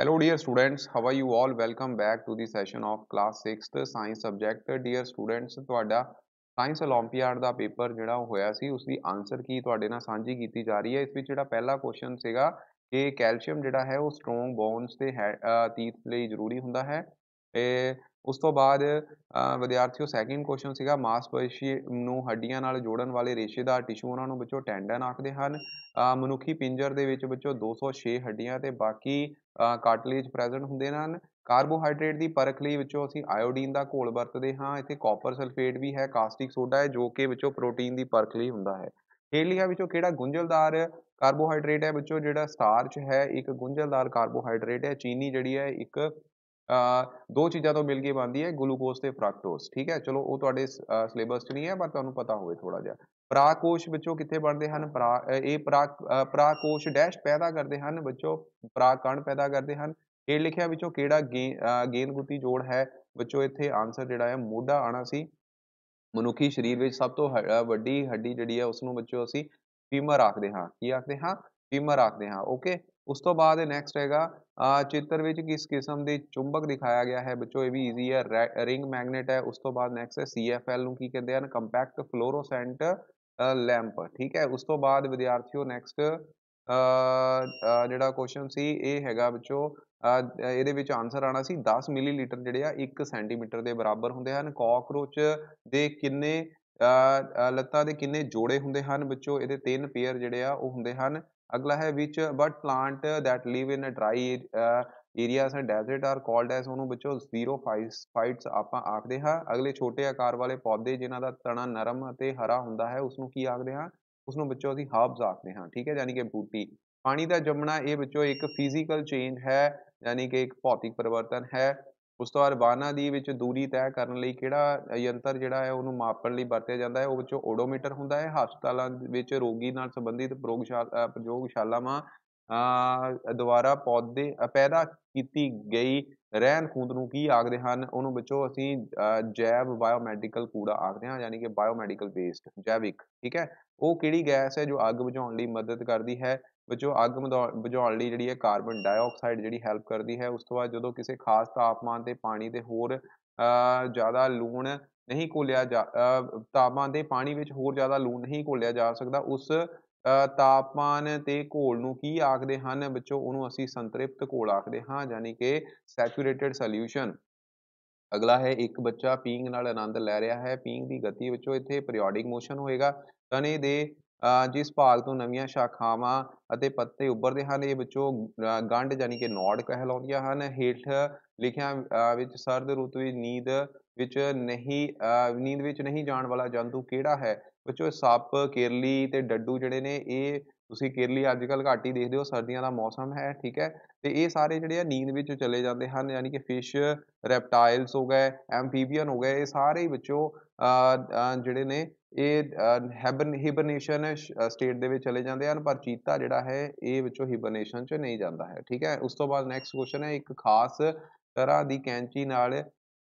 Hello dear students, how are you all? Welcome back to the session of class 6th science subject. Dear students, ਤੁਹਾਡਾ science 올림픽ਿਆਡ ਦਾ paper ਜਿਹੜਾ ਹੋਇਆ ਸੀ ਉਸ ਦੀ answer ਕੀ ਤੁਹਾਡੇ ਨਾਲ ਸਾਂਝੀ ਕੀਤੀ ਜਾ ਰਹੀ ਹੈ ਇਸ ਵਿੱਚ ਜਿਹੜਾ ਪਹਿਲਾ ਕੁਐਸਚਨ ਸੀਗਾ ਕਿ ਕੈਲਸ਼ੀਅਮ ਜਿਹੜਾ ਹੈ ਉਹ ਸਟਰੋਂਗ ਬੋਨਸ ਤੇ ਤੀਤ ਲਈ ਜ਼ਰੂਰੀ ਹੁੰਦਾ ਹੈ ਇਹ ਉਸ ਤੋਂ ਬਾਅਦ ਵਿਦਿਆਰਥੀਓ ਸੈਕਿੰਡ ਕੁਐਸਚਨ ਸੀਗਾ ਮਾਸਪੇਸ਼ੀ ਨੂੰ ਹੱਡੀਆਂ ਨਾਲ ਜੋੜਨ ਵਾਲੇ ਰੇਸ਼ੇਦਾਰ ਟਿਸ਼ੂ ਉਹਨਾਂ ਨੂੰ ਵਿੱਚੋਂ ਟੈਂਡਨ ਆਖਦੇ ਹਨ ਮਨੁੱਖੀ ਪਿੰਜਰ ਦੇ ਵਿੱਚ ਵਿੱਚੋਂ 206 ਹੱਡੀਆਂ ਤੇ ਬਾਕੀ ਕਾਰਟਲੇਜ ਪ੍ਰੈਜ਼ੈਂਟ ਹੁੰਦੇ ਹਨ ਕਾਰਬੋਹਾਈਡਰੇਟ ਦੀ ਪਰਖ ਲਈ ਵਿੱਚੋਂ ਅਸੀਂ ਆਇਓਡੀਨ ਦਾ ਘੋਲ ਵਰਤਦੇ ਹਾਂ ਇੱਥੇ ਕਾਪਰ ਸਲਫੇਟ ਵੀ ਹੈ ਕਾਸਟਿਕ ਸੋਡਾ ਹੈ ਜੋ ਕਿ ਵਿੱਚੋਂ ਪ੍ਰੋਟੀਨ ਦੀ ਪਰਖ ਲਈ ਹੁੰਦਾ ਹੈ ਹੇਲੀਆ ਵਿੱਚੋਂ ਕਿਹੜਾ ਗੁੰਝਲਦਾਰ ਕਾਰਬੋਹਾਈਡਰੇਟ ਹੈ ਵਿੱਚੋਂ ਜਿਹੜਾ ਸਟਾਰਚ ਹੈ ਇੱਕ ਗੁੰਝਲਦਾਰ ਕਾਰਬੋਹਾਈਡਰੇਟ ਹੈ ਚੀਨੀ ਜਿਹੜੀ ਹੈ ਇੱਕ ਦੋ ਚੀਜ਼ਾਂ ਤੋਂ ਮਿਲ ਕੇ ਬਣਦੀ ਹੈ ਗਲੂਕੋਜ਼ ਤੇ ਫਰਕਟੋਜ਼ ਠੀਕ ਹੈ ਚਲੋ ਉਹ ਤੁਹਾਡੇ ਸਿਲੇਬਸ 'ਚ ਨਹੀਂ ਹੈ ਪਰ ਤੁਹਾਨੂੰ ਪਤਾ ਹੋਵੇ ਥੋੜਾ ਜਿਹਾ ਪ੍ਰਾਕੋਸ਼ ਵਿੱਚੋਂ ਕਿੱਥੇ ਬਣਦੇ ਹਨ ਇਹ ਪ੍ਰਾਕੋਸ਼ ਡੈਸ਼ ਪੈਦਾ ਕਰਦੇ ਹਨ ਵਿੱਚੋਂ ਪ੍ਰਾਕਣ ਪੈਦਾ ਕਰਦੇ ਹਨ ਇਹ ਲਿਖਿਆ ਵਿੱਚੋਂ ਕਿਹੜਾ ਗੇਂਦ ਗੁੱਤੀ ਜੋੜ ਹੈ ਵਿੱਚੋਂ ਇੱਥੇ ਆਨਸਰ ਜਿਹੜਾ ਹੈ ਮੋਢਾ ਆਣਾ ਸੀ ਮਨੁੱਖੀ ਸਰੀਰ ਵਿੱਚ ਸਭ ਤੋਂ ਵੱਡੀ ਹੱਡੀ ਜਿਹੜੀ ਹੈ ਉਸ ਨੂੰ ਵਿੱਚੋਂ ਅਸੀਂ ਫੀਮਰ ਆਖਦੇ ਹਾਂ ਕੀ ਆਖਦੇ ਹਾਂ ਫੀਮਰ ਆਖਦੇ ਹਾਂ ਓਕੇ ਉਸ ਤੋਂ ਬਾਅਦ ਨੈਕਸਟ ਹੈਗਾ ਚਿੱਤਰ ਵਿੱਚ ਕਿਸ ਕਿਸਮ ਦੇ ਚੁੰਬਕ ਦਿਖਾਇਆ ਗਿਆ ਹੈ ਬੱਚੋ ਇਹ ਵੀ ਈਜ਼ੀ ਹੈ ਰਿੰਗ ਮੈਗਨੇਟ ਹੈ ਉਸ ਤੋਂ ਬਾਅਦ ਨੈਕਸਟ ਹੈ ਸੀਐਫਐਲ ਨੂੰ ਕੀ ਕਹਿੰਦੇ ਹਨ ਕੰਪੈਕਟ ਫਲੋਰੋਸੈਂਟ ਲੈਂਪ ਠੀਕ ਹੈ ਉਸ ਤੋਂ ਬਾਅਦ ਵਿਦਿਆਰਥੀਓ ਨੈਕਸਟ ਜਿਹੜਾ ਕੁਐਸਚਨ ਸੀ ਇਹ ਹੈਗਾ ਬੱਚੋ ਇਹਦੇ ਵਿੱਚ ਆਨਸਰ ਆਣਾ ਸੀ 10 ਮਿਲੀਲੀਟਰ ਜਿਹੜੇ ਆ 1 ਸੈਂਟੀਮੀਟਰ ਦੇ ਬਰਾਬਰ ਹੁੰਦੇ ਹਨ ਕਾਕਰੋਚ ਦੇ ਕਿੰਨੇ ਲੱਤਾਂ ਦੇ ਕਿੰਨੇ ਜੋੜੇ ਹੁੰਦੇ ਹਨ ਬੱਚੋ ਇਹਦੇ ਤਿੰਨ ਪੇਅਰ ਜਿਹੜੇ ਆ ਉਹ ਹੁੰਦੇ ਹਨ ਅਗਲਾ ਹੈ which but plant that in a dry areas and desert are called as ਉਹਨੂੰ ਬੱਚੋ ਜ਼ੀਰੋ ਫਾਈਟਸ ਆਪਾਂ ਆਖਦੇ ਹਾਂ ਅਗਲੇ ਛੋਟੇ ਆਕਾਰ ਵਾਲੇ ਪੌਦੇ ਜਿਨ੍ਹਾਂ ਦਾ ਤਣਾ ਨਰਮ ਅਤੇ ਹਰਾ ਹੁੰਦਾ ਹੈ ਉਸ ਨੂੰ ਕੀ ਆਖਦੇ ਹਾਂ ਉਸ ਨੂੰ ਬੱਚੋ ਅਸੀਂ ਹਰਬਸ ਆਖਦੇ ਹਾਂ ਠੀਕ ਹੈ ਯਾਨੀ ਕਿ ਬੂਟੀ ਪਾਣੀ ਦਾ ਜੰਮਣਾ ਇਹ ਬੱਚੋ ਇੱਕ ਫਿਜ਼ੀਕਲ ਚੇਂਜ ਹੈ ਯਾਨੀ ਕਿ ਇੱਕ ਭੌਤਿਕ ਪਰਿਵਰਤਨ ਹੈ ਉਸ ਤੋਂ ਬਾਅਦ ਵਾਹਨਾਂ ਦੀ ਵਿੱਚ ਦੂਰੀ ਤੈਅ ਕਰਨ ਲਈ ਕਿਹੜਾ ਯੰਤਰ ਜਿਹੜਾ ਹੈ ਉਹਨੂੰ ਮਾਪਣ ਲਈ ਵਰਤਿਆ ਜਾਂਦਾ ਹੈ ਉਹ ਵਿੱਚੋਂ ਓਡੋਮੀਟਰ ਹੁੰਦਾ ਹੈ ਹਸਪਤਾਲਾਂ ਵਿੱਚ ਰੋਗੀ ਨਾਲ ਸੰਬੰਧਿਤ ਪ੍ਰੋਗਸ਼ਾ ਪ੍ਰਯੋਗਸ਼ਾਲਾਵਾਂ ਦੁਆਰਾ ਪੌਦੇ ਪੈਦਾ ਕੀਤੀ ਗਈ ਰਹਿੰਦ ਖੂੰਦ ਨੂੰ ਕੀ ਆਖਦੇ ਹਨ ਉਹਨੂੰ ਵਿੱਚੋਂ ਅਸੀਂ ਜੈਵ ਬਾਇਓਮੈਡੀਕਲ ਕੂੜਾ ਆਖਦੇ ਹਾਂ ਯਾਨੀ ਕਿ ਬਾਇਓਮੈਡੀਕਲ ਵੇਸਟ ਜੈਵਿਕ ਠੀਕ ਹੈ ਉਹ ਕਿਹੜੀ ਗੈਸ ਹੈ ਜੋ ਅੱਗ ਬੁਝਾਉਣ ਲਈ ਮਦਦ ਕਰਦੀ ਹੈ ਵਿੱਚੋਂ ਅੱਗ ਬੁਝਾਉਣ ਲਈ ਜਿਹੜੀ ਹੈ ਕਾਰਬਨ ਡਾਈਆਕਸਾਈਡ ਜਿਹੜੀ ਹੈਲਪ ਕਰਦੀ ਹੈ ਉਸ ਤੋਂ ਬਾਅਦ ਜਦੋਂ ਕਿਸੇ ਖਾਸ ਤਾਪਮਾਨ ਤੇ ਪਾਣੀ ਤੇ ਹੋਰ ਜ਼ਿਆਦਾ ਲੂਣ ਨਹੀਂ ਘੋਲਿਆ ਜਾ ਤਾਪਮਾਨ ਦੇ ਪਾਣੀ ਵਿੱਚ ਹੋਰ ਜ਼ਿਆਦਾ ਲੂਣ ਨਹੀਂ ਘੋਲਿਆ ਜਾ ਸਕਦਾ ਉਸ ਤਾਪਮਾਨ ਤੇ ਘੋਲ ਨੂੰ ਕੀ ਆਖਦੇ ਹਨ ਬੱਚੋ ਉਹਨੂੰ ਅਸੀਂ ਸੰਤ੍ਰਿਪਤ ਘੋਲ ਆਖਦੇ ਹਾਂ ਯਾਨੀ ਕਿ ਸੈਚੂਰੇਟਿਡ ਸੋਲੂਸ਼ਨ ਅਗਲਾ ਹੈ ਇੱਕ ਬੱਚਾ ਪੀਂਗ ਨਾਲ ਆਨੰਦ ਲੈ ਰਿਹਾ ਹੈ ਪੀਂਗ ਦੀ ਗਤੀ ਵਿੱਚੋਂ ਇੱਥੇ ਪੀਰੀਆਡਿਕ ਮੋਸ਼ਨ ਹੋਏਗਾ ਤਣੇ ਦੇ ਜਿਸ ਭਾਗ ਤੋਂ ਨਵੀਆਂ ਸ਼ਾਖਾਵਾਂ ਅਤੇ ਪੱਤੇ ਉੱਭਰਦੇ ਹਨ ਇਹ ਵਿੱਚੋਂ ਗੰਢ ਯਾਨੀ ਕਿ ਨੋਡ ਕਹਿਲਾਉਂਦੀਆਂ ਹਨ ਹੇਠ ਲਿਖਿਆ ਵਿੱਚ ਸਰਦ ਰੁੱਤ ਵਿੱਚ ਨੀਂਦ ਵਿੱਚ ਨਹੀਂ ਨੀਂਦ ਵਿੱਚ ਨਹੀਂ ਜਾਣ ਵਾਲਾ ਜੰਤੂ ਕਿਹੜਾ ਹੈ ਬੱਚੋ ਸੱਪ ਕੇਰਲੀ ਤੇ ਡੱਡੂ ਜਿਹੜੇ ਨੇ ਇਹ ਤੁਸੀਂ ਕੇਰਲੀ ਅੱਜ ਕੱਲ ਘਾਟੀ ਦੇਖਦੇ ਹੋ ਸਰਦੀਆਂ ਦਾ ਮੌਸਮ ਹੈ ਠੀਕ ਹੈ ਤੇ ਇਹ ਸਾਰੇ ਜਿਹੜੇ ਆ ਨੀਂਦ ਵਿੱਚ ਚਲੇ ਜਾਂਦੇ ਹਨ ਯਾਨੀ ਕਿ ਫਿਸ਼ ਰੈਪਟਾਈਲਸ ਹੋ ਗਏ ਐਮਫੀਬੀਅਨ ਹੋ ਗਏ ਇਹ ਸਾਰੇ ਬੱਚੋ ਜਿਹੜੇ ਨੇ ਇਹ ਹਿਬਰਨੇਸ਼ਨ ਸਟੇਟ ਦੇ ਵਿੱਚ ਚਲੇ ਜਾਂਦੇ ਹਨ ਪਰ ਚੀਤਾ ਜਿਹੜਾ ਹੈ ਇਹ ਵਿੱਚੋਂ ਹਿਬਰਨੇਸ਼ਨ 'ਚ ਨਹੀਂ ਜਾਂਦਾ ਹੈ ਠੀਕ ਹੈ ਉਸ ਤੋਂ ਬਾਅਦ ਨੈਕਸਟ ਕੁਐਸਚਨ ਹੈ ਇੱਕ ਖਾਸ ਤਰ੍ਹਾਂ ਦੀ ਕੈਂਚੀ ਨਾਲ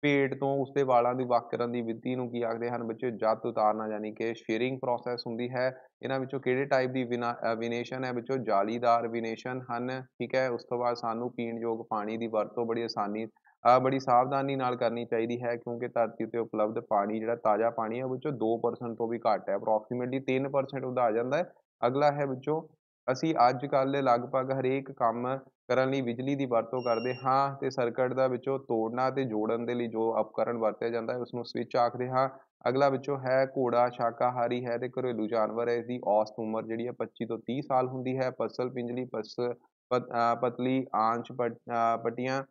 ਪੇਟ ਤੋਂ ਉਸਦੇ ਵਾਲਾਂ ਦੀ ਵੱਖ ਕਰਨ ਦੀ ਵਿਧੀ ਨੂੰ ਕੀ ਆਖਦੇ ਹਨ ਬੱਚੇ ਜਦ ਉਤਾਰਨਾ ਯਾਨੀ ਕਿ ਸ਼ੇਅਰਿੰਗ ਪ੍ਰੋਸੈਸ ਹੁੰਦੀ ਹੈ ਇਹਨਾਂ ਵਿੱਚੋਂ ਕਿਹੜੇ ਟਾਈਪ ਦੀ ਵਿਨੇਸ਼ਨ ਹੈ ਵਿੱਚੋਂ ਜਾਲੀਦਾਰ ਵਿਨੇਸ਼ਨ ਹਨ ਠੀਕ ਹੈ ਉਸ ਤੋਂ ਬਾਅਦ ਸਾਨੂੰ ਪੀਣ ਯੋਗ ਪਾਣੀ ਦੀ ਵਰਤੋਂ ਬੜੀ ਆਸਾਨੀ ਬੜੀ ਸਾਵਧਾਨੀ ਨਾਲ ਕਰਨੀ ਚਾਹੀਦੀ ਹੈ ਕਿਉਂਕਿ ਧਰਤੀ ਤੇ ਉਪਲਬਧ ਪਾਣੀ ਜਿਹੜਾ ਤਾਜ਼ਾ ਪਾਣੀ ਹੈ ਵਿੱਚੋਂ 2% ਤੋਂ ਵੀ ਘੱਟ ਹੈ ਅਪਰੋਕਸੀਮੇਟਲੀ 3% ਉਹਦਾ ਆ ਜਾਂਦਾ ਹੈ ਅਗਲਾ ਹੈ ਵਿੱਚੋਂ ਅਸੀਂ ਅੱਜ ਕੱਲ੍ਹ ਲਗਭਗ ਹਰੇਕ ਕੰਮ ਕਰਨ ਲਈ ਬਿਜਲੀ ਦੀ ਵਰਤੋਂ ਕਰਦੇ ਹਾਂ ਤੇ ਸਰਕਟ ਦਾ ਵਿੱਚੋਂ ਤੋੜਨਾ ਤੇ ਜੋੜਨ ਦੇ ਲਈ ਜੋ ਉਪਕਰਨ ਵਰਤਿਆ ਜਾਂਦਾ ਹੈ ਉਸ ਨੂੰ ਸਵਿੱਚ ਆਖਦੇ ਹਾਂ ਅਗਲਾ ਵਿੱਚੋਂ ਹੈ ਘੋੜਾ ਸ਼ਾਕਾਹਾਰੀ ਹੈ ਤੇ ਘਰੇਲੂ ਜਾਨਵਰ ਹੈ ਦੀ ਔਸਤ ਉਮਰ ਜਿਹੜੀ ਹੈ 25 ਤੋਂ 30 ਸਾਲ ਹੁੰਦੀ ਹੈ ਪਸਲ ਪਿੰਜਲੀ ਪਸ ਪਤਲੀ ਆਂਚ ਪਟੀਆਂ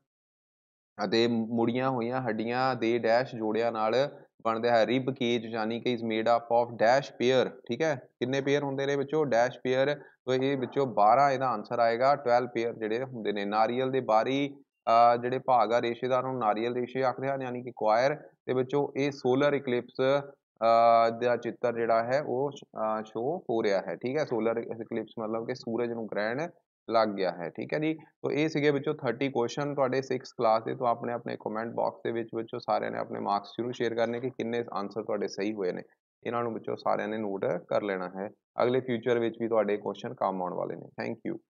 ਅਤੇ ਮੁੜੀਆਂ ਹੋਈਆਂ ਹੱਡੀਆਂ ਦੇ ਡੈਸ਼ ਜੋੜਿਆਂ ਨਾਲ ਬਣਦਾ ਹੈ ਰਿਬ ਕੇਜ ਯਾਨੀ ਕਿ ਇਸ made up of dash pair ਠੀਕ ਹੈ ਕਿੰਨੇ ਪੇਅਰ ਹੁੰਦੇ ਨੇ ਵਿੱਚੋਂ ਡੈਸ਼ ਪੇਅਰ ਤੋਂ ਇਹ ਵਿੱਚੋਂ 12 ਇਹਦਾ ਆਨਸਰ ਆਏਗਾ 12 ਪੇਅਰ ਜਿਹੜੇ ਹੁੰਦੇ ਨੇ ਨਾਰੀਅਲ ਦੇ ਬਾਰੀ ਜਿਹੜੇ ਭਾਗ ਆ ਰੇਸ਼ੇਦਾਰ ਨੂੰ ਨਾਰੀਅਲ ਰੇਸ਼ੇ ਆਖਦੇ ਹਨ ਯਾਨੀ ਕਿ ਕੁਆਇਰ ਤੇ ਵਿੱਚੋਂ ਇਹ ਸੋਲਰ ਇਕਲਿਪਸ ਦਾ ਚਿੱਤਰ ਜਿਹੜਾ ਹੈ ਉਹ ਸ਼ੋ ਹੋ ਰਿਹਾ ਹੈ ਠੀਕ ਹੈ ਸੋਲਰ ਇਕਲਿਪਸ ਮਤਲਬ ਕਿ ਸੂਰਜ ਨੂੰ ਗ੍ਰਹਿਣ ਲੱਗ ਗਿਆ ਹੈ ਠੀਕ ਹੈ ਜੀ ਤੋਂ ਇਹ ਸੀਗੇ ਵਿੱਚੋਂ 30 ਕੁਐਸਚਨ ਤੁਹਾਡੇ 6th ਕਲਾਸ ਦੇ ਤੋਂ ਆਪਣੇ ਆਪਣੇ ਕਮੈਂਟ ਬਾਕਸ ਦੇ ਵਿੱਚ ਵਿੱਚੋਂ ਸਾਰਿਆਂ ਨੇ ਆਪਣੇ ਮਾਰਕਸ ਜ਼ਰੂਰ ਸ਼ੇਅਰ ਕਰਨੇ ਕਿ ਕਿੰਨੇ ਆਨਸਰ ਤੁਹਾਡੇ ਸਹੀ ਹੋਏ ਨੇ ਇਹਨਾਂ ਨੂੰ ਵਿੱਚੋਂ ਸਾਰਿਆਂ ਨੇ ਨੋਟ ਕਰ ਲੈਣਾ ਹੈ ਅਗਲੇ ਫਿਊਚਰ ਵਿੱਚ ਵੀ ਤੁਹਾਡੇ ਕੁਐਸਚਨ ਕੰਮ ਆਉਣ ਵਾਲੇ ਨੇ ਥੈਂਕ ਯੂ